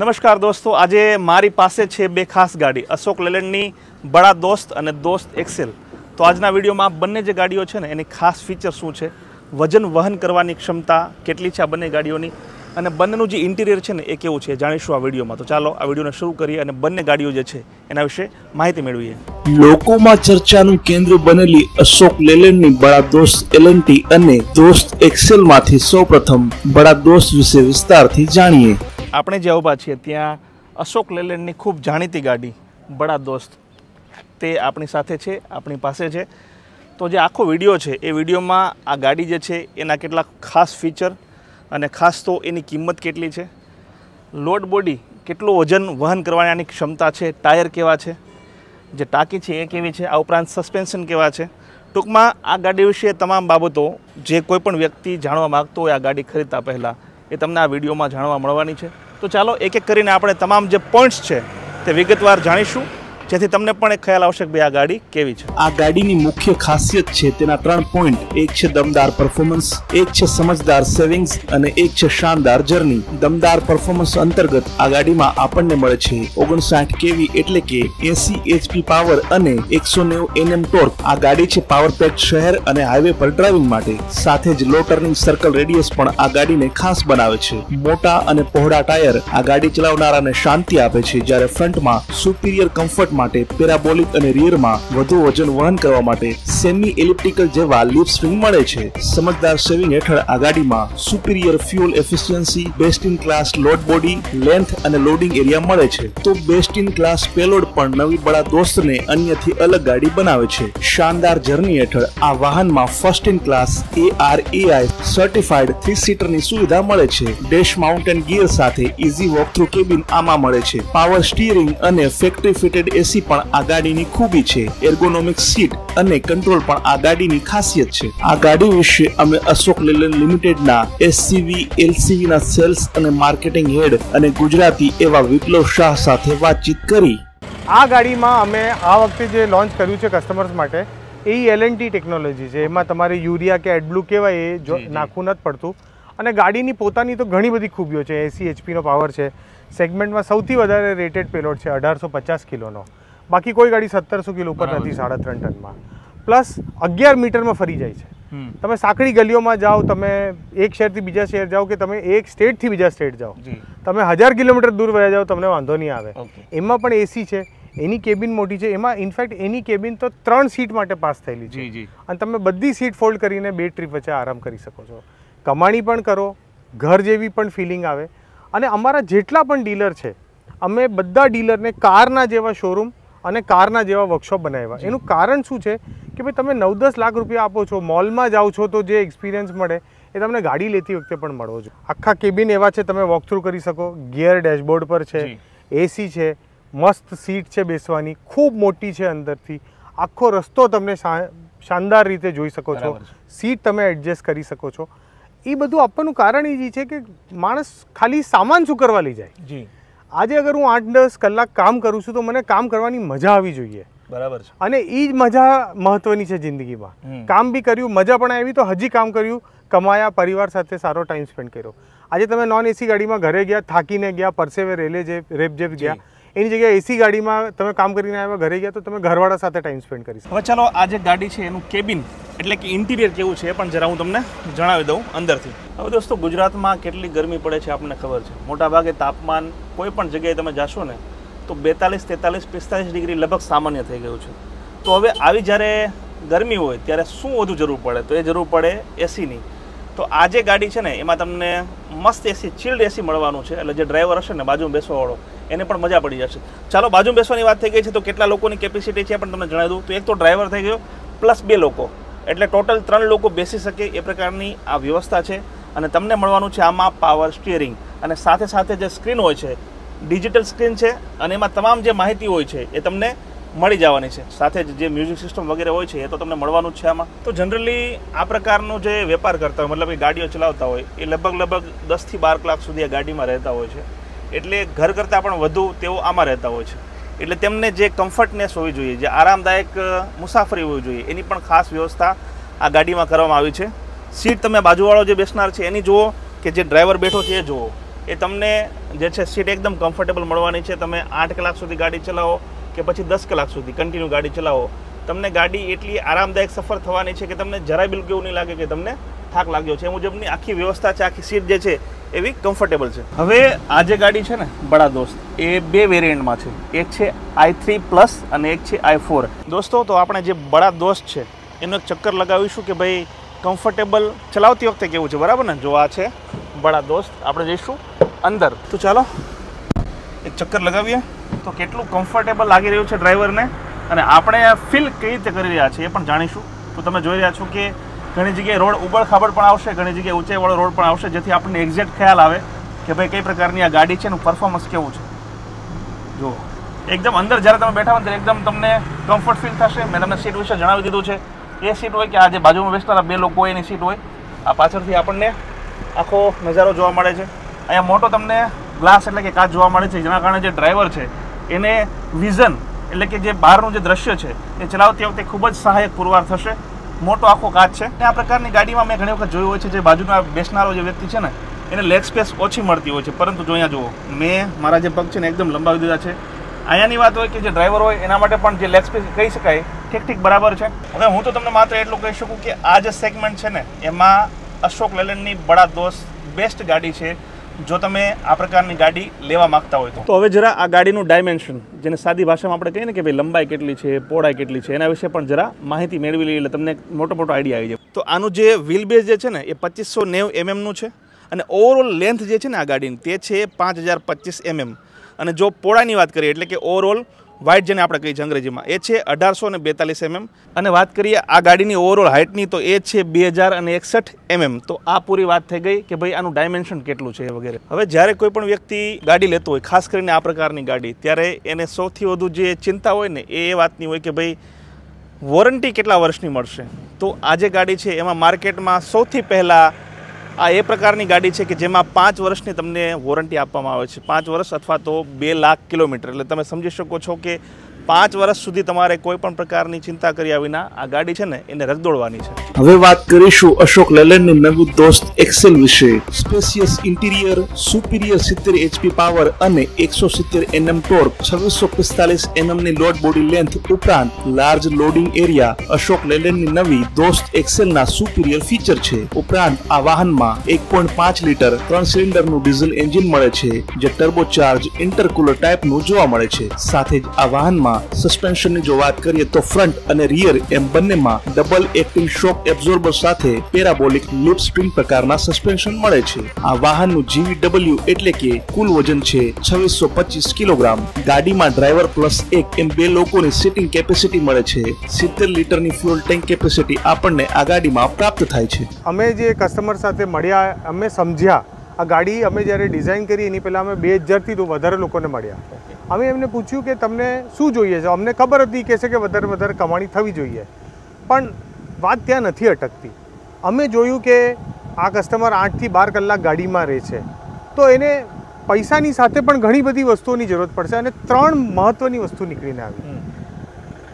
નમસ્કાર દોસ્તો આજે મારી પાસે છે બે ખાસ ગાડી અશોક લેલેન્ડની બડા દોસ્ત અને દોસ્ત એક્સેલ તો આજના વિડીયોમાં બંને જે ગાડીઓ છે ને એની ખાસ ફીચર શું છે વજન વહન કરવાની ક્ષમતા કેટલી છે આ બંને ગાડીઓની અને બંનેનું જે ઇન્ટિરિયર છે ને એ કેવું છે જાણીશું આ વિડીયોમાં તો ચાલો આ વિડીયોને શરૂ કરીએ અને બંને ગાડીઓ જે છે એના વિશે માહિતી મેળવીએ લોકોમાં ચર્ચાનું કેન્દ્ર બનેલી અશોક લેલેન્ડની બડા દોસ્ત એલએનટી અને દોસ્ત એક્સેલમાંથી સૌપ્રથમ બડા દોસ્ત વિશે વિસ્તારથી જાણીએ આપણે જ્યાં ઊભા છીએ ત્યાં અશોક લેલેન્ડની ખૂબ જાણીતી ગાડી બડા દોસ્ત તે આપણી સાથે છે આપણી પાસે છે તો જે આખો વિડીયો છે એ વિડીયોમાં આ ગાડી જે છે એના કેટલાક ખાસ ફીચર અને ખાસ તો એની કિંમત કેટલી છે લોડ બોડી કેટલું વજન વહન કરવાની આની ક્ષમતા છે ટાયર કેવા છે જે ટાંકી છે એ કેવી છે આ ઉપરાંત સસ્પેન્શન કેવા છે ટૂંકમાં આ ગાડી વિશે તમામ બાબતો જે કોઈપણ વ્યક્તિ જાણવા માગતો હોય આ ગાડી ખરીદતા પહેલાં એ તમને આ વિડીયોમાં જાણવા મળવાની છે તો ચાલો એક એક કરીને આપણે તમામ જે પોઈન્ટ્સ છે તે વિગતવાર જાણીશું જેથી તમને પણ એક ખ્યાલ આવશે કે ભાઈ આ ગાડી કેવી છે આ ગાડીની મુખ્ય ખાસિયત છે તેના ત્રણ પોઈન્ટ એક છે દમદાર પરફોર્મન્સ એક છે સમજદાર સેવિંગ્સ અને એક છે શાનદાર જર્ની દમદાર પરફોર્મન્સ અંતર્ગત આ ગાડીમાં આપણને મળે છે ઓગણસાઠ કેવી એટલે કે એસી એચપી પાવર અને એકસો નેવું એનએમ ટોર્ક આ ગાડી છે પાવર પેક શહેર અને હાઈવે પર ડ્રાઇવિંગ માટે સાથે જ લો ટર્નિંગ સર્કલ રેડિયસ પણ આ ગાડીને ખાસ બનાવે છે મોટા અને પહોળા ટાયર આ ગાડી ચલાવનારાને શાંતિ આપે છે જ્યારે ફ્રન્ટમાં સુપિરિયર કમ્ફર્ટ માટે પેરાબોલિક અને રિયરમાં વધુ વજન વહન કરવા માટે સેમી એલિપ્ટિકલ જેવા લિફ્ટ સ્વિંગ મળે છે સમજદાર સેવિંગ હેઠળ આ ગાડીમાં superior fuel efficiency best in class load body length અને લોડિંગ એરિયા મળે છે તો બેસ્ટ ઇન ક્લાસ પેલોડ પણ નવી બળા દોસ્તને અન્યથી અલગ ગાડી બનાવે છે શાનદાર જર્ની હેઠળ આ વાહનમાં first in class ARAI certified three સીટરની સુવિધા મળે છે ડેશ માઉન્ટેન ગિયર સાથે ઇઝી વોક થ્રુ કેબિન આમાં મળે છે પાવર સ્ટીયરિંગ અને ફેક્ટરી ફિટેડ એસી પણ આ ગાડીની ખૂબી છે એર્ગોનોમિક સીટ અને કંટ્રોલ પણ આ ગાડીની ખાસિયત છે આ ગાડી વિશે અમે અશોક લેલન લિમિટેડના એસસીવી એલસીવીના સેલ્સ અને માર્કેટિંગ હેડ અને ગુજરાતી એવા વિપ્લવ શાહ સાથે વાતચીત કરી આ ગાડીમાં અમે આ વખતે જે લોન્ચ કર્યું છે કસ્ટમર્સ માટે એ એલ એન્ડ ટેકનોલોજી છે એમાં તમારે યુરિયા કે એડબ્લુ કહેવાય એ જો નાખવું નથી પડતું અને ગાડીની પોતાની તો ઘણી બધી ખૂબીઓ છે એસી એચપીનો પાવર છે સેગમેન્ટમાં સૌથી વધારે રેટેડ પેલોડ છે અઢારસો પચાસ કિલોનો બાકી કોઈ ગાડી સત્તરસો કિલો ઉપર નથી સાડા ત્રણ ટનમાં પ્લસ અગિયાર મીટરમાં ફરી જાય છે તમે સાંકડી ગલીઓમાં જાઓ તમે એક શહેરથી બીજા શહેર જાઓ કે તમે એક સ્ટેટથી બીજા સ્ટેટ જાઓ તમે હજાર કિલોમીટર દૂર વયા જાઓ તમને વાંધો નહીં આવે એમાં પણ એસી છે એની કેબિન મોટી છે એમાં ઇનફેક્ટ એની કેબિન તો ત્રણ સીટ માટે પાસ થયેલી છે અને તમે બધી સીટ ફોલ્ડ કરીને બે ટ્રીપ વચ્ચે આરામ કરી શકો છો કમાણી પણ કરો ઘર જેવી પણ ફિલિંગ આવે અને અમારા જેટલા પણ ડીલર છે અમે બધા ડીલરને કારના જેવા શોરૂમ અને કારના જેવા વર્કશોપ બનાવ્યા એનું કારણ શું છે કે ભાઈ તમે નવ દસ લાખ રૂપિયા આપો છો મોલમાં જાઓ છો તો જે એક્સપિરિયન્સ મળે એ તમને ગાડી લેતી વખતે પણ મળવો જોઈએ આખા કેબિન એવા છે તમે વોક થ્રુ કરી શકો ગિયર ડેશબોર્ડ પર છે એસી છે મસ્ત સીટ છે બેસવાની ખૂબ મોટી છે અંદરથી આખો રસ્તો તમને શાનદાર રીતે જોઈ શકો છો સીટ તમે એડજસ્ટ કરી શકો છો એ બધું આપવાનું કારણ એ જ છે કે માણસ ખાલી સામાન શું કરવા લઈ જાય જી આજે અગર હું આઠ દસ કલાક કામ કરું છું તો મને કામ કરવાની મજા આવી જોઈએ બરાબર છે અને એ જ મજા મહત્વની છે જિંદગીમાં કામ બી કર્યું મજા પણ આવી તો હજી કામ કર્યું કમાયા પરિવાર સાથે સારો ટાઈમ સ્પેન્ડ કર્યો આજે તમે નોન એસી ગાડીમાં ઘરે ગયા થાકીને ગયા પરસેવે રેલે જે રેપ જેપ ગયા એની જગ્યાએ એસી ગાડીમાં તમે કામ કરીને આવ્યા ઘરે ગયા તો તમે ઘરવાળા સાથે ટાઈમ સ્પેન્ડ કરી શકો હવે ચાલો આ જે ગાડી છે એનું કેબિન એટલે કે ઇન્ટિરિયર કેવું છે પણ જરા હું તમને જણાવી દઉં અંદરથી હવે દોસ્તો ગુજરાતમાં કેટલી ગરમી પડે છે આપણને ખબર છે મોટાભાગે તાપમાન કોઈ પણ જગ્યાએ તમે જાશો ને તો બેતાલીસ તેતાલીસ પિસ્તાલીસ ડિગ્રી લગભગ સામાન્ય થઈ ગયું છે તો હવે આવી જ્યારે ગરમી હોય ત્યારે શું વધુ જરૂર પડે તો એ જરૂર પડે એસીની તો આ જે ગાડી છે ને એમાં તમને મસ્ત એસી ચિલ્ડ એસી મળવાનું છે એટલે જે ડ્રાઈવર હશે ને બાજુમાં બેસવાવાળો એને પણ મજા પડી જશે ચાલો બાજુ બેસવાની વાત થઈ ગઈ છે તો કેટલા લોકોની કેપેસિટી છે પણ તમને જણાવી દઉં તો એક તો ડ્રાઈવર થઈ ગયો પ્લસ બે લોકો એટલે ટોટલ ત્રણ લોકો બેસી શકે એ પ્રકારની આ વ્યવસ્થા છે અને તમને મળવાનું છે આમાં પાવર સ્ટિયરિંગ અને સાથે સાથે જે સ્ક્રીન હોય છે ડિજિટલ સ્ક્રીન છે અને એમાં તમામ જે માહિતી હોય છે એ તમને મળી જવાની છે સાથે જ જે મ્યુઝિક સિસ્ટમ વગેરે હોય છે એ તો તમને મળવાનું છે આમાં તો જનરલી આ પ્રકારનો જે વેપાર કરતા હોય મતલબ એ ગાડીઓ ચલાવતા હોય એ લગભગ લગભગ દસથી બાર કલાક સુધી આ ગાડીમાં રહેતા હોય છે એટલે ઘર કરતાં પણ વધુ તેઓ આમાં રહેતા હોય છે એટલે તેમને જે કમ્ફર્ટનેસ હોવી જોઈએ જે આરામદાયક મુસાફરી હોવી જોઈએ એની પણ ખાસ વ્યવસ્થા આ ગાડીમાં કરવામાં આવી છે સીટ તમે બાજુવાળો જે બેસનાર છે એની જુઓ કે જે ડ્રાઈવર બેઠો છે એ જુઓ એ તમને જે છે સીટ એકદમ કમ્ફર્ટેબલ મળવાની છે તમે આઠ કલાક સુધી ગાડી ચલાવો કે પછી દસ કલાક સુધી કન્ટિન્યુ ગાડી ચલાવો તમને ગાડી એટલી આરામદાયક સફર થવાની છે કે તમને જરાય બિલકુલ એવું નહીં લાગે કે તમને થાક લાગ્યો છે એ મુજબની આખી વ્યવસ્થા છે આખી સીટ જે છે એવી કમ્ફર્ટેબલ છે હવે આ જે ગાડી છે ને બડા દોસ્ત એ બે વેરિયન્ટમાં છે એક છે આઈ થ્રી પ્લસ અને એક છે આઈ ફોર દોસ્તો તો આપણે જે બડા દોસ્ત છે એનો ચક્કર લગાવીશું કે ભાઈ કમ્ફર્ટેબલ ચલાવતી વખતે કેવું છે બરાબર ને જો આ છે બડા દોસ્ત આપણે જઈશું અંદર તો ચાલો એક ચક્કર લગાવીએ તો કેટલું કમ્ફર્ટેબલ લાગી રહ્યું છે ડ્રાઈવરને અને આપણે ફીલ કઈ રીતે કરી રહ્યા છીએ એ પણ જાણીશું તો તમે જોઈ રહ્યા છો કે ઘણી જગ્યાએ રોડ ઉબડ પણ આવશે ઘણી જગ્યાએ ઊંચાઈવાળો રોડ પણ આવશે જેથી આપણને એક્ઝેક્ટ ખ્યાલ આવે કે ભાઈ કઈ પ્રકારની આ ગાડી છે એનું પરફોર્મન્સ કેવું છે જો એકદમ અંદર જ્યારે તમે બેઠા હોય ત્યારે એકદમ તમને કમ્ફર્ટ ફીલ થશે મેં તમને સીટ વિશે જણાવી દીધું છે એ સીટ હોય કે આ જે બાજુમાં બેસનારા બે લોકો હોય એની સીટ હોય આ પાછળથી આપણને આખો નજારો જોવા મળે છે અહીંયા મોટો તમને ગ્લાસ એટલે કે કાચ જોવા મળે છે જેના કારણે જે ડ્રાઈવર છે એને વિઝન એટલે કે જે બહારનું જે દ્રશ્ય છે એ ચલાવતી વખતે ખૂબ જ સહાયક પુરવાર થશે મોટો આખો કાચ છે અને આ પ્રકારની ગાડીમાં મેં ઘણી વખત જોયું હોય છે જે બાજુના બેસનારો જે વ્યક્તિ છે ને એને લેગ સ્પેસ ઓછી મળતી હોય છે પરંતુ જો અહીંયા જુઓ મેં મારા જે પગ છે ને એકદમ લંબાવી દીધા છે અહીંયાની વાત હોય કે જે ડ્રાઈવર હોય એના માટે પણ જે લેગ સ્પેસ કહી શકાય ઠીક ઠીક બરાબર છે હવે હું તો તમને માત્ર એટલું કહી શકું કે આ જે સેગમેન્ટ છે ને એમાં અશોક લેલેન્ડની બડા દોસ્ત બેસ્ટ ગાડી છે જો તમે આ પ્રકારની ગાડી લેવા માંગતા હોય તો હવે જરા આ ગાડીનું ડાયમેન્શન જેને સાદી ભાષામાં આપણે કહીએ ને કે ભાઈ લંબાઈ કેટલી છે પહોળાઈ કેટલી છે એના વિશે પણ જરા માહિતી મેળવી લઈએ એટલે તમને મોટો મોટો આઈડિયા આવી જાય તો આનું જે વ્હીલ બેઝ જે છે ને એ પચીસો નેવું એમએમનું છે અને ઓવરઓલ લેન્થ જે છે ને આ ગાડીની તે છે પાંચ હજાર પચીસ એમએમ અને જો પોળાની વાત કરીએ એટલે કે ઓવરઓલ વ્હાઇટ જેને આપણે કહીએ છીએ અંગ્રેજીમાં એ છે અઢારસો ને બેતાલીસ એમએમ અને વાત કરીએ આ ગાડીની ઓવરઓલ હાઇટની તો એ છે બે હજાર અને એકસઠ એમએમ તો આ પૂરી વાત થઈ ગઈ કે ભાઈ આનું ડાયમેન્શન કેટલું છે વગેરે હવે જ્યારે કોઈ પણ વ્યક્તિ ગાડી લેતો હોય ખાસ કરીને આ પ્રકારની ગાડી ત્યારે એને સૌથી વધુ જે ચિંતા હોય ને એ વાતની હોય કે ભાઈ વોરંટી કેટલા વર્ષની મળશે તો આ જે ગાડી છે એમાં માર્કેટમાં સૌથી પહેલાં આ એ પ્રકારની ગાડી છે કે જેમાં પાંચ વર્ષની તમને વોરંટી આપવામાં આવે છે પાંચ વર્ષ અથવા તો બે લાખ કિલોમીટર એટલે તમે સમજી શકો છો કે પાંચ વર્ષ સુધી તમારે કોઈ પણ પ્રકારની ચિંતા કર્યા વિના આ ગાડી છે ને એને રગદોડવાની છે હવે વાત કરીશું અશોક લેલેન્ડનું નવું દોસ્ત એક્સેલ વિશે સ્પેસિયસ ઇન્ટિરિયર સુપિરિયર સિત્તેર એચપી પાવર અને એકસો સિત્તેર એનએમ ટોર્ક છવ્વીસો પિસ્તાલીસ એનએમની લોડ બોડી લેન્થ ઉપરાંત લાર્જ લોડિંગ એરિયા અશોક લેલેન્ડની નવી દોસ્ત એક્સેલ ના સુપિરિયર ફીચર છે ઉપરાંત આ વાહનમાં એક પોઈન્ટ પાંચ લીટર ત્રણ સિલિન્ડરનું ડીઝલ એન્જિન મળે છે જે ટર્બો ચાર્જ ઇન્ટરકુલર ટાઈપનું જોવા મળે છે સાથે જ આ વાહનમાં ગાડીમાં સસ્પેન્શનની જો વાત કરીએ તો ફ્રન્ટ અને રિયર એમ બંનેમાં ડબલ એક્ટિંગ શોક એબ્ઝોર્બર સાથે પેરાબોલિક લિપ સ્પ્રિંગ પ્રકારના સસ્પેન્શન મળે છે આ વાહનનું જીવીડબલ્યુ એટલે કે કુલ વજન છે છવ્વીસો પચીસ કિલોગ્રામ ગાડીમાં ડ્રાઈવર પ્લસ એક એમ બે લોકોની સીટિંગ કેપેસિટી મળે છે સિત્તેર લીટરની ફ્યુઅલ ટેન્ક કેપેસિટી આપણને આ ગાડીમાં પ્રાપ્ત થાય છે અમે જે કસ્ટમર સાથે મળ્યા અમે સમજ્યા આ ગાડી અમે જ્યારે ડિઝાઇન કરી એની પહેલાં અમે બે હજારથી વધારે લોકોને મળ્યા અમે એમને પૂછ્યું કે તમને શું જોઈએ છે અમને ખબર હતી કે છે કે વધારે વધારે કમાણી થવી જોઈએ પણ વાત ત્યાં નથી અટકતી અમે જોયું કે આ કસ્ટમર આઠથી બાર કલાક ગાડીમાં રહે છે તો એને પૈસાની સાથે પણ ઘણી બધી વસ્તુઓની જરૂરત પડશે અને ત્રણ મહત્ત્વની વસ્તુ નીકળીને આવી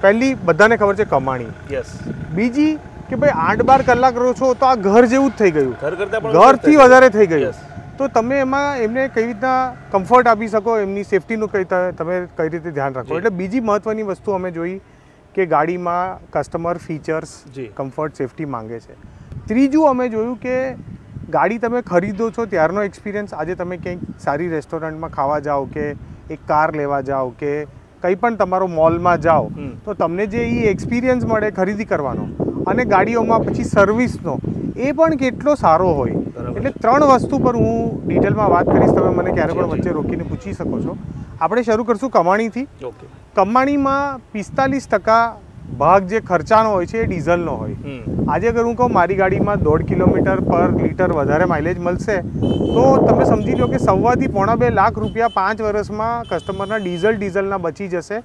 પહેલી બધાને ખબર છે કમાણી યસ બીજી કે ભાઈ આઠ બાર કલાક રહો છો તો આ ઘર જેવું જ થઈ ગયું ઘરથી વધારે થઈ ગયું તો તમે એમાં એમને કઈ રીતના કમ્ફર્ટ આપી શકો એમની સેફટીનું કઈ તમે કઈ રીતે ધ્યાન રાખો એટલે બીજી મહત્વની વસ્તુ અમે જોઈ કે ગાડીમાં કસ્ટમર ફીચર્સ કમ્ફર્ટ સેફટી માંગે છે ત્રીજું અમે જોયું કે ગાડી તમે ખરીદો છો ત્યારનો એક્સપિરિયન્સ આજે તમે ક્યાંક સારી રેસ્ટોરન્ટમાં ખાવા જાઓ કે એક કાર લેવા જાઓ કે કંઈ પણ તમારો મોલમાં જાઓ તો તમને જે એ એક્સપિરિયન્સ મળે ખરીદી કરવાનો અને ગાડીઓમાં પછી સર્વિસનો એ પણ કેટલો સારો હોય એટલે ત્રણ વસ્તુ પર હું ડિટેલમાં વાત કરીશ તમે મને ક્યારે પણ વચ્ચે રોકીને પૂછી શકો છો આપણે શરૂ કરશું કમાણીથી કમાણીમાં પિસ્તાલીસ ટકા ભાગ જે ખર્ચાનો હોય છે એ ડીઝલનો હોય આજે અગર હું કહું મારી ગાડીમાં દોઢ કિલોમીટર પર લીટર વધારે માઇલેજ મળશે તો તમે સમજી લો કે સવાથી પોણા બે લાખ રૂપિયા પાંચ વર્ષમાં કસ્ટમરના ડીઝલ ડીઝલના બચી જશે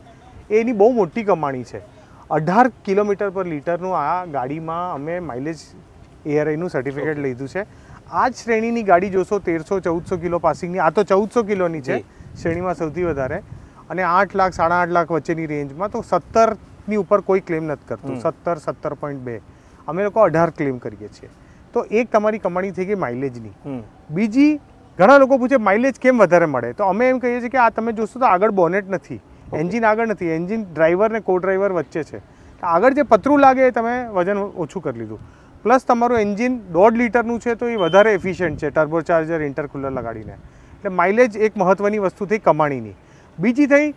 એની બહુ મોટી કમાણી છે અઢાર કિલોમીટર પર લીટરનું આ ગાડીમાં અમે માઇલેજ એઆરઆઈનું સર્ટિફિકેટ લીધું છે આ જ શ્રેણીની ગાડી જોશો તેરસો ચૌદસો કિલો પાસિંગની આ તો ચૌદસો કિલોની છે શ્રેણીમાં સૌથી વધારે અને આઠ લાખ સાડા આઠ લાખ વચ્ચેની રેન્જમાં તો સત્તરની ઉપર કોઈ ક્લેમ નથી કરતું સત્તર સત્તર પોઈન્ટ બે અમે લોકો અઢાર ક્લેમ કરીએ છીએ તો એક તમારી કમાણી થઈ ગઈ માઇલેજની બીજી ઘણા લોકો પૂછે માઇલેજ કેમ વધારે મળે તો અમે એમ કહીએ છીએ કે આ તમે જોશો તો આગળ બોનેટ નથી એન્જિન આગળ નથી એન્જિન ડ્રાઈવર ને કો ડ્રાઈવર વચ્ચે છે આગળ જે પતરું લાગે એ તમે વજન ઓછું કરી લીધું પ્લસ તમારું એન્જિન દોઢ લીટરનું છે તો એ વધારે એફિશિયન્ટ છે ટર્બો ચાર્જર ઇન્ટરકુલર લગાડીને એટલે માઇલેજ એક મહત્ત્વની વસ્તુ થઈ કમાણીની બીજી થઈ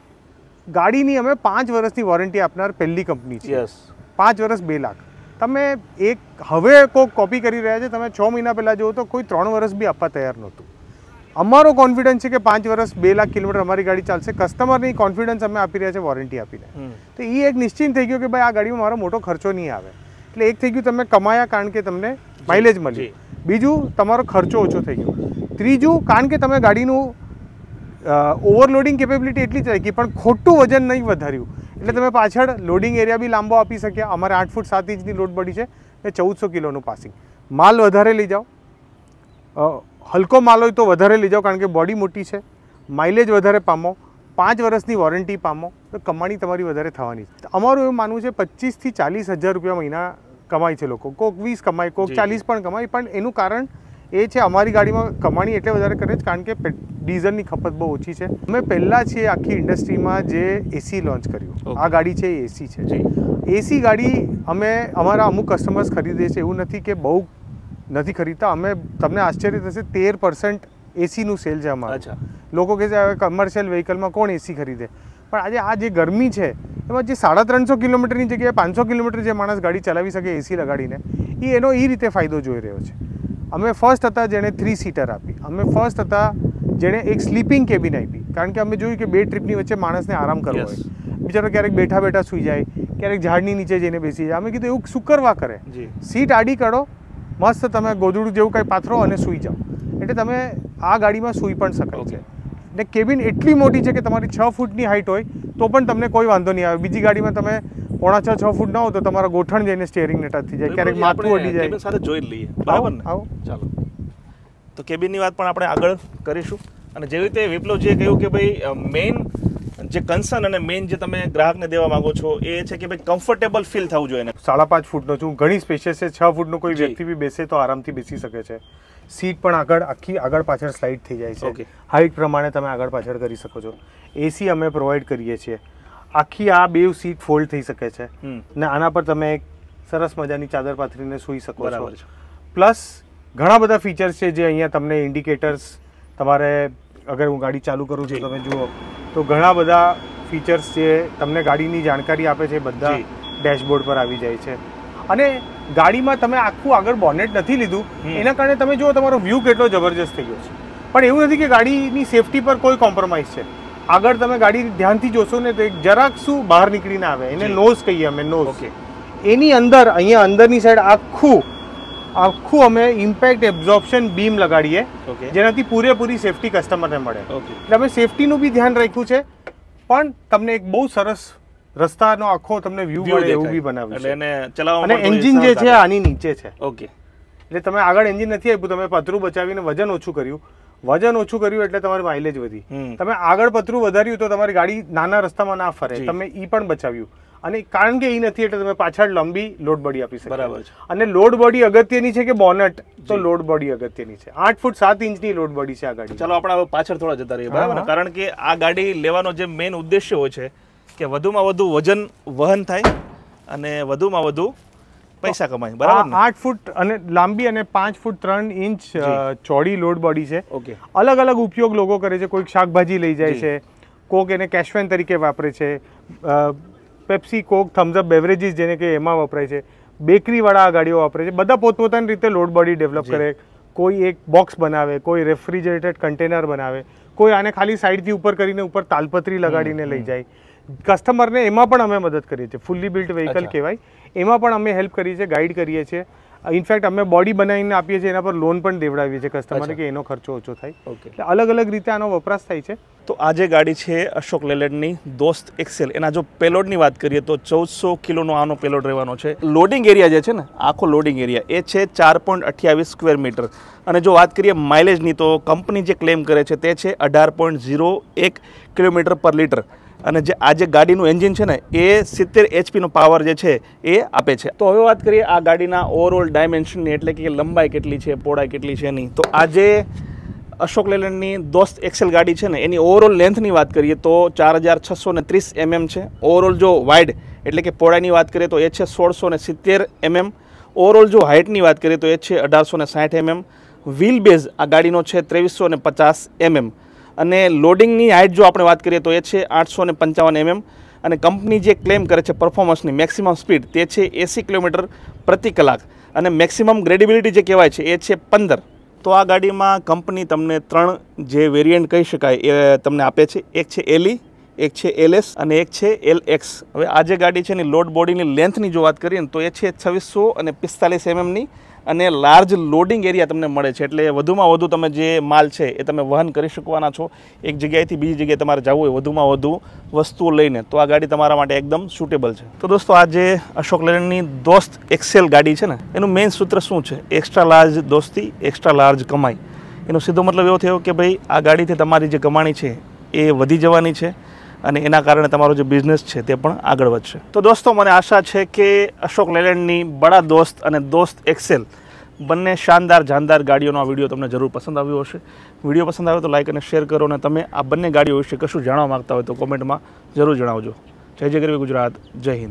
ગાડીની અમે પાંચ વર્ષની વોરંટી આપનાર પહેલી કંપની છે યસ પાંચ વર્ષ બે લાખ તમે એક હવે કોઈક કોપી કરી રહ્યા છે તમે છ મહિના પહેલાં જુઓ તો કોઈ ત્રણ વર્ષ બી આપવા તૈયાર નહોતું અમારો કોન્ફિડન્સ છે કે પાંચ વર્ષ બે લાખ કિલોમીટર અમારી ગાડી ચાલશે કસ્ટમરની કોન્ફિડન્સ અમે આપી રહ્યા છે વોરંટી આપીને તો એ એક નિશ્ચિંત થઈ ગયું કે ભાઈ આ ગાડીમાં મારો મોટો ખર્ચો નહીં આવે એટલે એક થઈ ગયું તમે કમાયા કારણ કે તમને માઇલેજ મળી બીજું તમારો ખર્ચો ઓછો થઈ ગયો ત્રીજું કારણ કે તમે ગાડીનું ઓવરલોડિંગ કેપેબિલિટી એટલી જ રાખી પણ ખોટું વજન નહીં વધાર્યું એટલે તમે પાછળ લોડિંગ એરિયા બી લાંબો આપી શક્યા અમારે આઠ ફૂટ સાત ઇંચની લોડ પડી છે ને ચૌદસો કિલોનું પાસિંગ માલ વધારે લઈ જાઓ હલકો માલ હોય તો વધારે લઈ જાઓ કારણ કે બોડી મોટી છે માઇલેજ વધારે પામો પાંચ વર્ષની વોરંટી પામો તો કમાણી તમારી વધારે થવાની છે અમારું એવું માનવું છે પચીસથી ચાલીસ હજાર રૂપિયા મહિના કમાય છે લોકો કોક વીસ કમાય કોક ચાલીસ પણ કમાય પણ એનું કારણ એ છે અમારી ગાડીમાં કમાણી એટલે વધારે કરે છે કારણ કે ડીઝલની ખપત બહુ ઓછી છે અમે પહેલાં છીએ આખી ઇન્ડસ્ટ્રીમાં જે એસી લોન્ચ કર્યું આ ગાડી છે એ એસી છે એસી ગાડી અમે અમારા અમુક કસ્ટમર્સ ખરીદે છે એવું નથી કે બહુ નથી ખરીદતા અમે તમને આશ્ચર્ય થશે તેર પર્સન્ટ એસીનું સેલ છે અમારું અચ્છા લોકો કહે છે હવે કમર્શિયલ વ્હીકલમાં કોણ એસી ખરીદે પણ આજે આ જે ગરમી છે એમાં જે સાડા ત્રણસો કિલોમીટરની જગ્યાએ પાંચસો કિલોમીટર જે માણસ ગાડી ચલાવી શકે એસી લગાડીને એ એનો એ રીતે ફાયદો જોઈ રહ્યો છે અમે ફર્સ્ટ હતા જેણે થ્રી સીટર આપી અમે ફર્સ્ટ હતા જેણે એક સ્લીપિંગ કેબિન આપી કારણ કે અમે જોયું કે બે ટ્રીપની વચ્ચે માણસને આરામ કરવો હોય બિચારો ક્યારેક બેઠા બેઠા સૂઈ જાય ક્યારેક ઝાડની નીચે જઈને બેસી જાય અમે કીધું એવું શું કરવા કરે સીટ આડી કાઢો મસ્ત તમે ગોદડું જેવું કંઈ પાથરો અને સૂઈ જાઓ એટલે તમે આ ગાડીમાં સૂઈ પણ શકાય છે ને કેબિન એટલી મોટી છે કે તમારી છ ફૂટની હાઇટ હોય તો પણ તમને કોઈ વાંધો નહીં આવે બીજી ગાડીમાં તમે પોણા છ છ ફૂટ ના હો તો તમારા ગોઠણ જઈને સ્ટેરિંગને ટચ થઈ જાય ક્યારેક માથું અડી જાય સાથે જોઈ લઈએ બરાબર ને આવો ચાલો તો કેબિનની વાત પણ આપણે આગળ કરીશું અને જેવી રીતે વિપ્લવજીએ કહ્યું કે ભાઈ મેઇન જે કન્સર્ન અને મેઇન જે તમે ગ્રાહકને દેવા માંગો છો એ છે કે ભાઈ કમ્ફર્ટેબલ ફીલ થવું જોઈએ સાડા પાંચ ફૂટનો છું ઘણી સ્પેશિયસ છે છ ફૂટનો કોઈ વ્યક્તિ બી બેસે તો આરામથી બેસી શકે છે સીટ પણ આગળ આખી આગળ પાછળ સ્લાઇડ થઈ જાય છે હાઇટ પ્રમાણે તમે આગળ પાછળ કરી શકો છો એસી અમે પ્રોવાઈડ કરીએ છીએ આખી આ બે સીટ ફોલ્ડ થઈ શકે છે ને આના પર તમે એક સરસ મજાની ચાદર પાથરીને સૂઈ શકો છો પ્લસ ઘણા બધા ફીચર્સ છે જે અહીંયા તમને ઇન્ડિકેટર્સ તમારે અગર હું ગાડી ચાલુ કરું છું તમે જુઓ તો ઘણા બધા ફીચર્સ જે તમને ગાડીની જાણકારી આપે છે બધા ડેશબોર્ડ પર આવી જાય છે અને ગાડીમાં તમે આખું આગળ બોનેટ નથી લીધું એના કારણે તમે જુઓ તમારો વ્યૂ કેટલો જબરજસ્ત થઈ ગયો છે પણ એવું નથી કે ગાડીની સેફટી પર કોઈ કોમ્પ્રોમાઇઝ છે આગળ તમે ગાડી ધ્યાનથી જોશો ને તો એક જરાક શું બહાર નીકળીને આવે એને નોઝ કહીએ અમે નોઝ એની અંદર અહીંયા અંદરની સાઈડ આખું આખું અમે ઇમ્પેક્ટ એબ્ઝોર્પ્શન બીમ લગાડીએ જેનાથી પૂરેપૂરી સેફટી કસ્ટમરને મળે એટલે અમે સેફટીનું બી ધ્યાન રાખ્યું છે પણ તમને એક બહુ સરસ રસ્તાનો આખો તમને વ્યૂ મળે એવું બી બનાવ્યું છે અને એન્જિન જે છે આની નીચે છે ઓકે એટલે તમે આગળ એન્જિન નથી આપ્યું તમે પતરું બચાવીને વજન ઓછું કર્યું વજન ઓછું કર્યું એટલે તમારી માઇલેજ વધી તમે આગળ પતરું વધાર્યું તો તમારી ગાડી નાના રસ્તામાં ના ફરે તમે ઈ પણ બચાવ્યું અને કારણ કે એ નથી એટલે તમે પાછળ લંબી લોડ બોડી આપી શકો બરાબર છે અને લોડ બોડી અગત્યની છે કે બોનટ તો લોડ બોડી અગત્યની છે આઠ ફૂટ સાત ઇંચની લોડ બોડી છે આ ગાડી ચાલો આપણે પાછળ થોડા જતા રહીએ બરાબર કારણ કે આ ગાડી લેવાનો જે મેઇન ઉદ્દેશ્ય હોય છે કે વધુમાં વધુ વજન વહન થાય અને વધુમાં વધુ પૈસા કમાય બરાબર આઠ ફૂટ અને લાંબી અને પાંચ ફૂટ ત્રણ ઇંચ ચોડી લોડ બોડી છે ઓકે અલગ અલગ ઉપયોગ લોકો કરે છે કોઈક શાકભાજી લઈ જાય છે કોક એને કેશવેન તરીકે વાપરે છે પેપ્સી કોક થમ્સઅપ બેવરેજીસ જેને કે એમાં વપરાય છે બેકરીવાળા આ ગાડીઓ વાપરે છે બધા પોતપોતાની રીતે લોડ બોડી ડેવલપ કરે કોઈ એક બોક્સ બનાવે કોઈ રેફ્રિજરેટેડ કન્ટેનર બનાવે કોઈ આને ખાલી સાઈડથી ઉપર કરીને ઉપર તાલપત્રી લગાડીને લઈ જાય કસ્ટમરને એમાં પણ અમે મદદ કરીએ છીએ ફૂલ્લી બિલ્ટ વ્હીકલ કહેવાય એમાં પણ અમે હેલ્પ કરીએ છીએ ગાઈડ કરીએ છીએ ઇનફેક્ટ અમે બોડી બનાવીને આપીએ છીએ એના પર લોન પણ દેવડાવીએ છીએ કસ્ટમર કે એનો ખર્ચો ઓછો થાય એટલે અલગ અલગ રીતે આનો વપરાશ થાય છે તો આજે ગાડી છે અશોક લેલેન્ડની દોસ્ત એક્સેલ એના જો પેલોડની વાત કરીએ તો ચૌદસો કિલોનો આનો પેલોડ રહેવાનો છે લોડિંગ એરિયા જે છે ને આખો લોડિંગ એરિયા એ છે ચાર પોઈન્ટ અઠ્યાવીસ સ્ક્વેર મીટર અને જો વાત કરીએ માઇલેજની તો કંપની જે ક્લેમ કરે છે તે છે અઢાર પોઈન્ટ ઝીરો એક કિલોમીટર પર લીટર અને જે આ જે ગાડીનું એન્જિન છે ને એ સિત્તેર એચપીનો પાવર જે છે એ આપે છે તો હવે વાત કરીએ આ ગાડીના ઓવરઓલ ડાયમેન્શનની એટલે કે લંબાઈ કેટલી છે પહોળાઈ કેટલી છે એની તો આજે અશોક લેલેન્ડની દોસ્ત એક્સેલ ગાડી છે ને એની ઓવરઓલ લેન્થની વાત કરીએ તો ચાર હજાર છસો ને ત્રીસ એમએમ છે ઓવરઓલ જો વાઇડ એટલે કે પહોળાઈની વાત કરીએ તો એ છે સોળસો ને સિત્તેર એમએમ ઓવરઓલ જો હાઇટની વાત કરીએ તો એ છે અઢારસો ને સાઠ એમએમ વ્હીલ બેઝ આ ગાડીનો છે ત્રેવીસો ને પચાસ એમએમ અને લોડિંગની હાઇટ જો આપણે વાત કરીએ તો એ છે આઠસો અને પંચાવન એમએમ અને કંપની જે ક્લેમ કરે છે પરફોર્મન્સની મેક્સિમમ સ્પીડ તે છે એસી કિલોમીટર પ્રતિ કલાક અને મેક્સિમમ ગ્રેડિબિલિટી જે કહેવાય છે એ છે પંદર તો આ ગાડીમાં કંપની તમને ત્રણ જે વેરિયન્ટ કહી શકાય એ તમને આપે છે એક છે એલી e, એક છે એલએસ અને એક છે એલ એક્સ હવે આ જે ગાડી છે એની લોડ બોડીની લેન્થની જો વાત કરીએ તો એ છે છવ્વીસો અને પિસ્તાલીસ એમએમની અને લાર્જ લોડિંગ એરિયા તમને મળે છે એટલે વધુમાં વધુ તમે જે માલ છે એ તમે વહન કરી શકવાના છો એક જગ્યાએથી બીજી જગ્યાએ તમારે જવું હોય વધુમાં વધુ વસ્તુઓ લઈને તો આ ગાડી તમારા માટે એકદમ સુટેબલ છે તો દોસ્તો આ જે અશોક લેલેન્ડની દોસ્ત એક્સેલ ગાડી છે ને એનું મેઇન સૂત્ર શું છે એક્સ્ટ્રા લાર્જ દોસ્તી એક્સ્ટ્રા લાર્જ કમાઈ એનો સીધો મતલબ એવો થયો કે ભાઈ આ ગાડીથી તમારી જે કમાણી છે એ વધી જવાની છે અને એના કારણે તમારો જે બિઝનેસ છે તે પણ આગળ વધશે તો દોસ્તો મને આશા છે કે અશોક લેલેન્ડની બડા દોસ્ત અને દોસ્ત એક્સેલ બંને શાનદાર જાનદાર ગાડીઓનો આ વિડીયો તમને જરૂર પસંદ આવ્યો હશે વિડીયો પસંદ આવ્યો તો લાઇક અને શેર કરો અને તમે આ બંને ગાડીઓ વિશે કશું જાણવા માગતા હોય તો કોમેન્ટમાં જરૂર જણાવજો જય જય ગરવી ગુજરાત જય હિન્દ